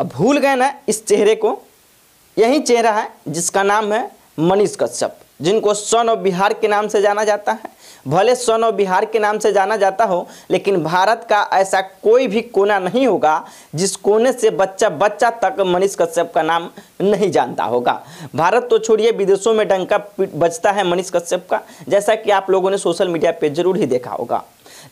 अब भूल गए ना इस चेहरे को यही चेहरा है जिसका नाम है मनीष कश्यप जिनको सन ऑफ बिहार के नाम से जाना जाता है भले सन ऑफ बिहार के नाम से जाना जाता हो लेकिन भारत का ऐसा कोई भी कोना नहीं होगा जिस कोने से बच्चा बच्चा तक मनीष कश्यप का नाम नहीं जानता होगा भारत तो छोड़िए विदेशों में डंका बजता है मनीष कश्यप का जैसा कि आप लोगों ने सोशल मीडिया पर जरूर ही देखा होगा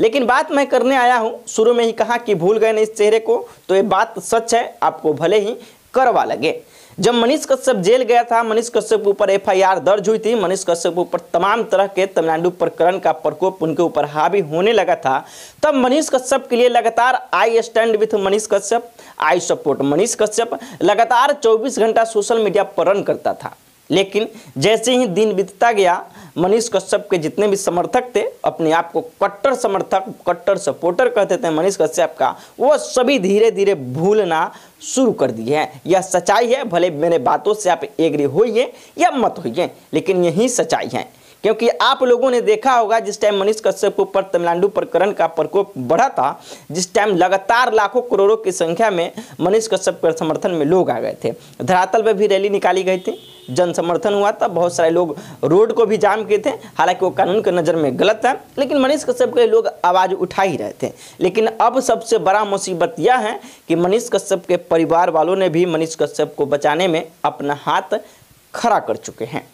लेकिन बात मैं करने आया हूँ शुरू में ही कहा कि भूल गए ना इस चेहरे को तो ये बात सच है आपको भले ही करवा लगे जब मनीष कश्यप जेल गया था मनीष कश्यप के ऊपर एफआईआर दर्ज हुई थी मनीष कश्यप के ऊपर तमाम तरह के तमिलनाडु प्रकरण का प्रकोप उनके ऊपर हावी होने लगा था तब मनीष कश्यप के लिए लगातार I stand with Manish Kashyap I support Manish Kashyap लगातार 24 घंटा सोशल मीडिया पर रन करता था लेकिन जैसे ही दिन बीतता गया मनीष कश्यप के जितने भी समर्थक थे अपने आप को कट्टर समर्थक कट्टर सपोर्टर कहते थे मनीष कश्यप का वो सभी धीरे धीरे भूलना शुरू कर दिए हैं यह सच्चाई है भले मेरे बातों से आप एग्री होइए या मत होइए लेकिन यही सच्चाई है क्योंकि आप लोगों ने देखा होगा जिस टाइम मनीष कश्यप के ऊपर तमिलनाडु प्रकरण का प्रकोप बढ़ा था जिस टाइम लगातार लाखों करोड़ों की संख्या में मनीष कश्यप के समर्थन में लोग आ गए थे धरातल पर भी रैली निकाली गई थी जन समर्थन हुआ था बहुत सारे लोग रोड को भी जाम किए थे हालांकि वो कानून के नज़र में गलत है लेकिन मनीष कश्यप के लोग आवाज़ उठा ही रहे थे लेकिन अब सबसे बड़ा मुसीबत यह है कि मनीष कश्यप के परिवार वालों ने भी मनीष कश्यप को बचाने में अपना हाथ खड़ा कर चुके हैं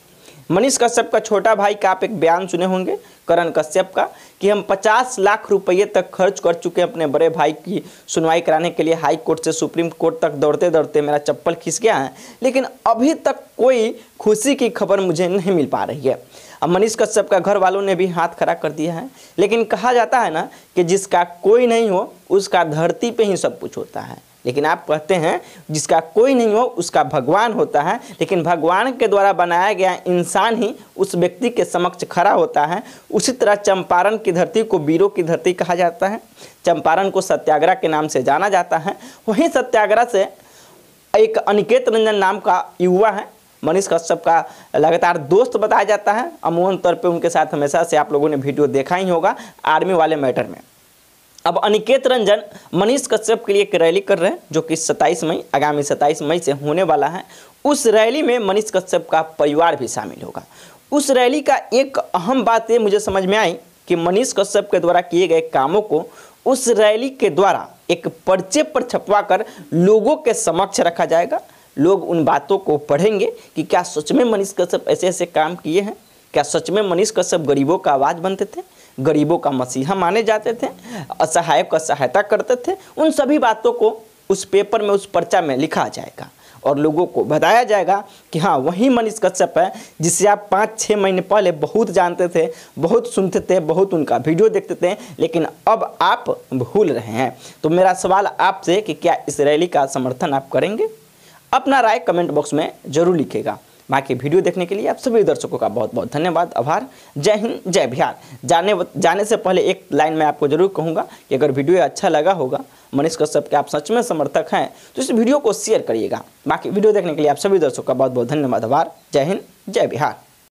मनीष कश्यप का छोटा भाई का आप एक बयान सुने होंगे करण कश्यप का कि हम 50 लाख रुपये तक खर्च कर चुके हैं अपने बड़े भाई की सुनवाई कराने के लिए हाई कोर्ट से सुप्रीम कोर्ट तक दौड़ते दौड़ते मेरा चप्पल खिस गया है लेकिन अभी तक कोई खुशी की खबर मुझे नहीं मिल पा रही है अब मनीष कश्यप का घर वालों ने भी हाथ खड़ा कर दिया है लेकिन कहा जाता है ना कि जिसका कोई नहीं हो उसका धरती पर ही सब कुछ होता है लेकिन आप कहते हैं जिसका कोई नहीं हो उसका भगवान होता है लेकिन भगवान के द्वारा बनाया गया इंसान ही उस व्यक्ति के समक्ष खड़ा होता है उसी तरह चंपारण की धरती को वीरों की धरती कहा जाता है चंपारण को सत्याग्रह के नाम से जाना जाता है वहीं सत्याग्रह से एक अनिकेत रंजन नाम का युवा है मनीष कश्यप का लगातार दोस्त बताया जाता है अमूमन तौर पर उनके साथ हमेशा से आप लोगों ने वीडियो देखा ही होगा आर्मी वाले मैटर में अब अनिकेत रंजन मनीष कश्यप के लिए एक रैली कर रहे हैं जो कि 27 मई आगामी 27 मई से होने वाला है उस रैली में मनीष कश्यप का परिवार भी शामिल होगा उस रैली का एक अहम बात ये मुझे समझ में आई कि मनीष कश्यप के द्वारा किए गए कामों को उस रैली के द्वारा एक पर्चे पर छपवा कर लोगों के समक्ष रखा जाएगा लोग उन बातों को पढ़ेंगे कि क्या सच में मनीष कश्यप ऐसे ऐसे काम किए हैं क्या सच में मनीष कश्यप गरीबों का आवाज़ बनते थे गरीबों का मसीहा माने जाते थे असहाय का सहायता करते थे उन सभी बातों को उस पेपर में उस पर्चा में लिखा जाएगा और लोगों को बताया जाएगा कि हाँ वही मनीष कश्यप है जिसे आप पाँच छः महीने पहले बहुत जानते थे बहुत सुनते थे बहुत उनका वीडियो देखते थे लेकिन अब आप भूल रहे हैं तो मेरा सवाल आपसे कि क्या इस रैली का समर्थन आप करेंगे अपना राय कमेंट बॉक्स में ज़रूर लिखेगा बाकी वीडियो देखने के लिए आप सभी दर्शकों का बहुत बहुत धन्यवाद आभार जय हिंद जय बिहार जाने जाने से पहले एक लाइन मैं आपको जरूर कहूँगा कि अगर वीडियो अच्छा लगा होगा मनीष कश्यप के आप सच में समर्थक हैं तो इस वीडियो को शेयर करिएगा बाकी वीडियो देखने के लिए आप सभी दर्शकों का बहुत बहुत धन्यवाद आभार जय हिंद जय बिहार